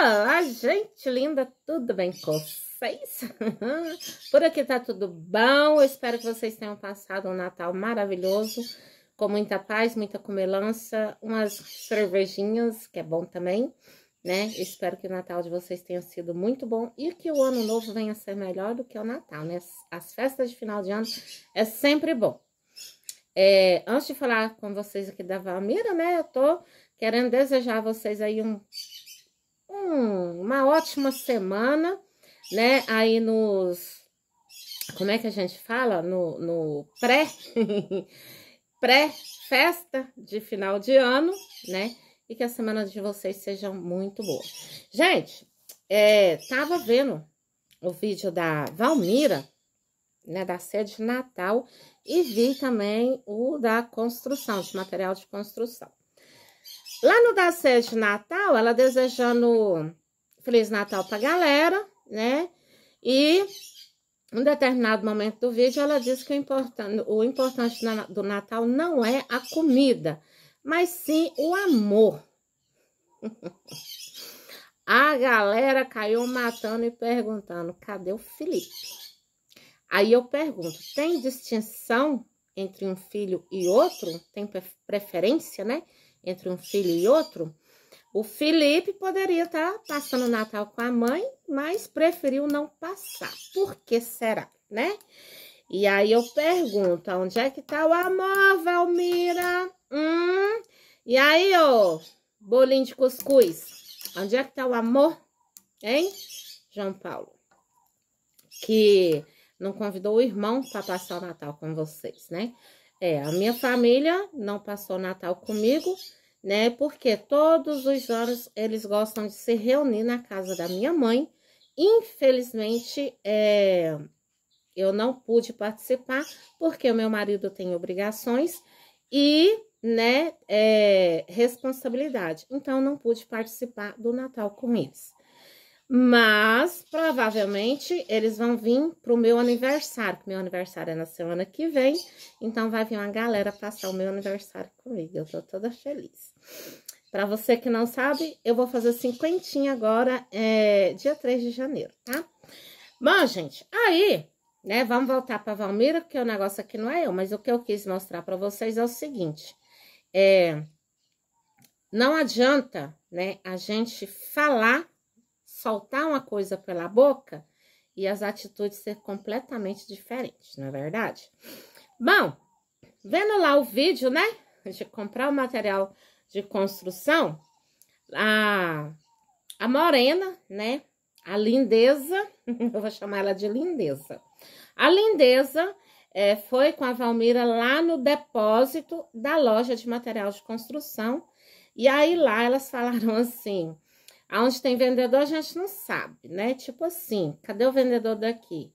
Olá, ah, gente linda, tudo bem com vocês? Por aqui tá tudo bom, eu espero que vocês tenham passado um Natal maravilhoso, com muita paz, muita comelança, umas cervejinhas, que é bom também, né? Eu espero que o Natal de vocês tenha sido muito bom e que o Ano Novo venha a ser melhor do que o Natal, né? As festas de final de ano é sempre bom. É, antes de falar com vocês aqui da Valmira, né, eu tô querendo desejar a vocês aí um uma ótima semana, né? Aí nos. Como é que a gente fala? No, no pré. pré-festa de final de ano, né? E que a semana de vocês seja muito boa. Gente, é, tava vendo o vídeo da Valmira, né? Da sede Natal. E vi também o da construção, de material de construção. Lá no da sede Natal, ela desejando Feliz Natal pra galera, né? E em um determinado momento do vídeo, ela disse que o, o importante do Natal não é a comida, mas sim o amor. a galera caiu matando e perguntando: cadê o Felipe? Aí eu pergunto: tem distinção entre um filho e outro? Tem preferência, né? entre um filho e outro, o Felipe poderia estar tá passando o Natal com a mãe, mas preferiu não passar. Por que será, né? E aí eu pergunto, onde é que tá o amor, Valmira? Hum? E aí, ô, bolinho de cuscuz, onde é que tá o amor? Hein, João Paulo? Que não convidou o irmão para passar o Natal com vocês, né? É, a minha família não passou Natal comigo, né? Porque todos os anos eles gostam de se reunir na casa da minha mãe. Infelizmente, é, eu não pude participar porque o meu marido tem obrigações e, né, é, responsabilidade. Então, não pude participar do Natal com eles. Mas provavelmente eles vão vir pro meu aniversário, meu aniversário é na semana que vem. Então vai vir uma galera passar o meu aniversário comigo. Eu tô toda feliz. Para você que não sabe, eu vou fazer cinquentinha agora, é, dia 3 de janeiro, tá? Bom, gente, aí, né, vamos voltar para Valmira, porque o negócio aqui não é eu, mas o que eu quis mostrar para vocês é o seguinte. É, não adianta, né, a gente falar soltar uma coisa pela boca e as atitudes ser completamente diferentes, não é verdade? Bom, vendo lá o vídeo, né? De comprar o material de construção, a, a morena, né? A lindeza, eu vou chamar ela de lindeza. A lindeza é, foi com a Valmira lá no depósito da loja de material de construção. E aí lá elas falaram assim: Aonde tem vendedor, a gente não sabe, né? Tipo assim, cadê o vendedor daqui?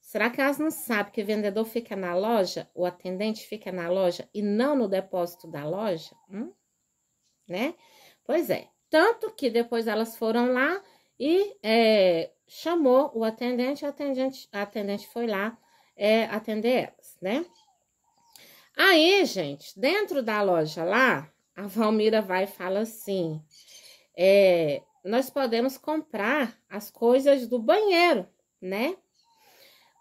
Será que elas não sabem que o vendedor fica na loja, o atendente fica na loja e não no depósito da loja? Hum? Né? Pois é. Tanto que depois elas foram lá e é, chamou o atendente, o atendente, a atendente foi lá é, atender elas, né? Aí, gente, dentro da loja lá, a Valmira vai e fala assim: é, nós podemos comprar as coisas do banheiro, né?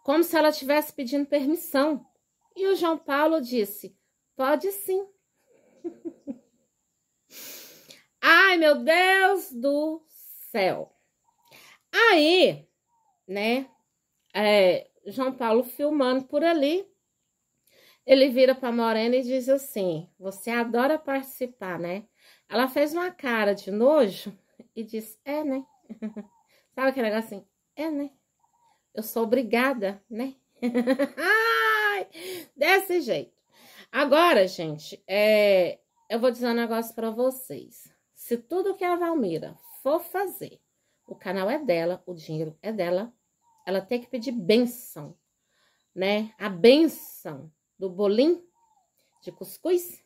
Como se ela estivesse pedindo permissão. E o João Paulo disse: pode sim. Ai, meu Deus do céu. Aí, né? É, João Paulo filmando por ali. Ele vira para Morena e diz assim: Você adora participar, né? Ela fez uma cara de nojo e disse: É, né? Sabe aquele negócio assim? É, né? Eu sou obrigada, né? desse jeito. Agora, gente, é, eu vou dizer um negócio para vocês. Se tudo que a Valmira for fazer, o canal é dela, o dinheiro é dela, ela tem que pedir benção, né? A benção do bolim de cuscuz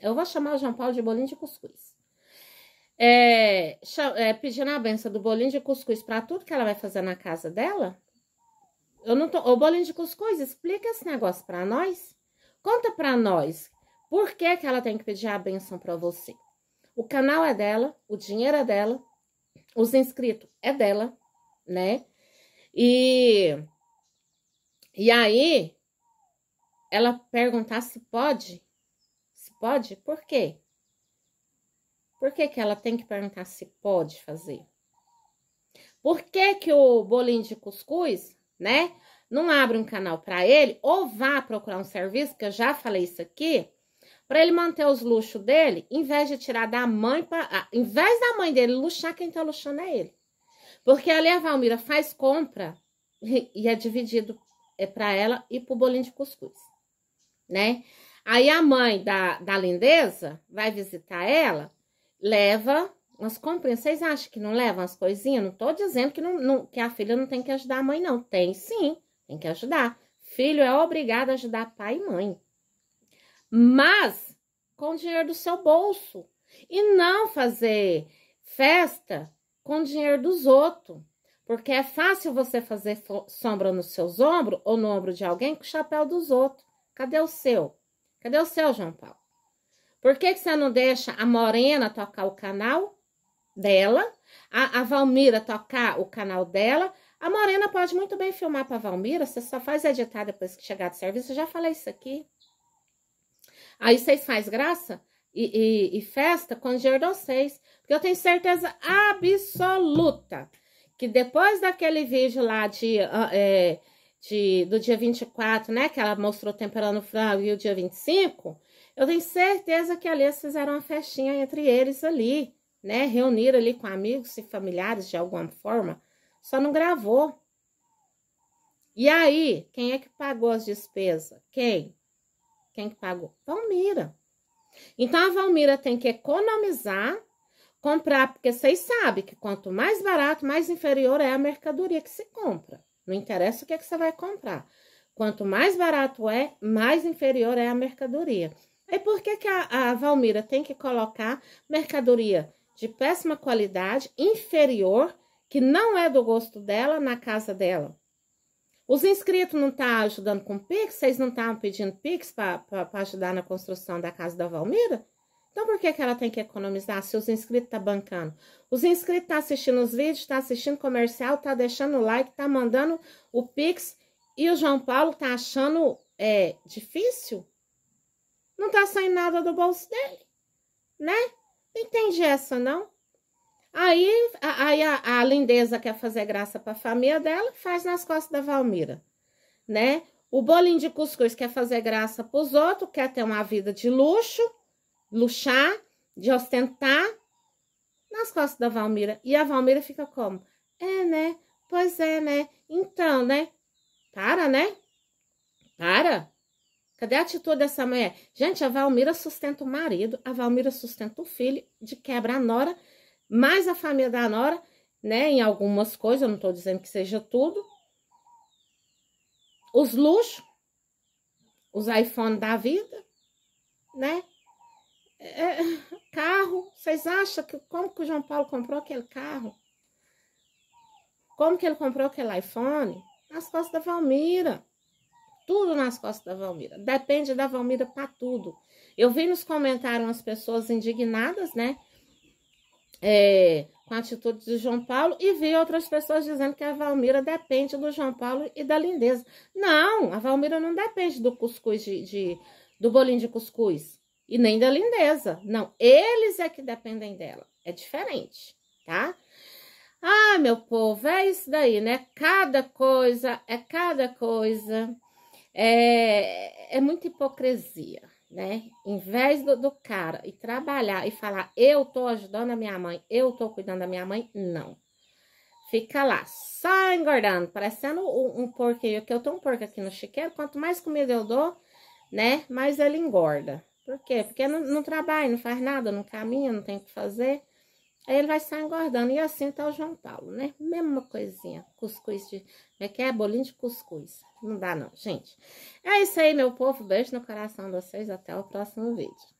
eu vou chamar o João Paulo de bolinho de cuscuz. É, é, pedindo a benção do bolinho de cuscuz para tudo que ela vai fazer na casa dela? Eu não tô, bolinho de cuscuz, explica esse negócio para nós. Conta para nós por que, que ela tem que pedir a benção para você. O canal é dela, o dinheiro é dela, os inscritos é dela, né? E, e aí, ela perguntar se pode pode, por quê? Por que, que ela tem que perguntar se pode fazer? Por que, que o bolinho de cuscuz, né? Não abre um canal para ele ou vá procurar um serviço, que eu já falei isso aqui, para ele manter os luxos dele, em vez de tirar da mãe, pra, em vez da mãe dele luxar, quem tá luxando é ele. Porque ali a Valmira faz compra e é dividido é para ela e pro bolinho de cuscuz, né? Aí a mãe da, da lindeza vai visitar ela, leva umas comprinhas. Vocês acham que não leva umas coisinhas? Não tô dizendo que, não, não, que a filha não tem que ajudar a mãe, não. Tem sim, tem que ajudar. Filho é obrigado a ajudar pai e mãe. Mas com o dinheiro do seu bolso. E não fazer festa com o dinheiro dos outros. Porque é fácil você fazer sombra nos seus ombros ou no ombro de alguém com o chapéu dos outros. Cadê o seu? Cadê o seu, João Paulo? Por que, que você não deixa a Morena tocar o canal dela, a, a Valmira tocar o canal dela? A Morena pode muito bem filmar para a Valmira, você só faz editar depois que chegar do serviço, eu já falei isso aqui. Aí vocês faz graça e, e, e festa com o dinheiro de vocês, porque eu tenho certeza absoluta que depois daquele vídeo lá de... Ah, é, de, do dia 24, né? Que ela mostrou temperando no frango e o dia 25. Eu tenho certeza que ali eles fizeram uma festinha entre eles ali, né? Reuniram ali com amigos e familiares de alguma forma. Só não gravou. E aí, quem é que pagou as despesas? Quem? Quem que pagou? Valmira. Então, a Valmira tem que economizar, comprar, porque vocês sabem que quanto mais barato, mais inferior é a mercadoria que se compra. Não interessa o que, é que você vai comprar. Quanto mais barato é, mais inferior é a mercadoria. E por que, que a, a Valmira tem que colocar mercadoria de péssima qualidade, inferior, que não é do gosto dela, na casa dela? Os inscritos não estão tá ajudando com Pix? Vocês não estão pedindo Pix para ajudar na construção da casa da Valmira? Então, por que, que ela tem que economizar se os inscritos estão tá bancando? Os inscritos estão tá assistindo os vídeos, estão tá assistindo comercial, estão tá deixando o like, estão tá mandando o Pix. E o João Paulo está achando é, difícil? Não está saindo nada do bolso dele, né? Não entendi essa, não. Aí, aí a, a lindeza quer fazer graça para a família dela, faz nas costas da Valmira, né? O bolinho de cuscuz quer fazer graça para os outros, quer ter uma vida de luxo, luxar, de ostentar nas costas da Valmira. E a Valmira fica como? É, né? Pois é, né? Então, né? Para, né? Para. Cadê a atitude dessa mulher? Gente, a Valmira sustenta o marido, a Valmira sustenta o filho, de quebra a nora, mais a família da nora, né? Em algumas coisas, eu não tô dizendo que seja tudo. Os luxos, os iPhone da vida, né? é, carro. Vocês acham que como que o João Paulo comprou aquele carro? Como que ele comprou aquele iPhone? Nas costas da Valmira. Tudo nas costas da Valmira. Depende da Valmira para tudo. Eu vi nos comentários as pessoas indignadas, né? É, com a atitude de João Paulo e vi outras pessoas dizendo que a Valmira depende do João Paulo e da lindeza. Não, a Valmira não depende do cuscuz de, de do bolinho de cuscuz e nem da lindeza. Não, eles é que dependem dela. É diferente, tá? Ah, meu povo, é isso daí, né? Cada coisa, é cada coisa. É, é muita hipocrisia, né? Em vez do, do cara e trabalhar e falar, eu tô ajudando a minha mãe, eu tô cuidando da minha mãe, não. Fica lá, só engordando, parecendo um, um porquinho, que eu tô um porco aqui no chiqueiro, quanto mais comida eu dou, né? Mais ele engorda. Por quê? Porque não, não trabalha, não faz nada, não caminha, não tem o que fazer. Aí ele vai estar engordando. E assim tá o João Paulo, né? Mesma coisinha. Cuscuz de. Como é que é? Bolinho de cuscuz. Não dá, não, gente. É isso aí, meu povo. Beijo no coração de vocês. Até o próximo vídeo.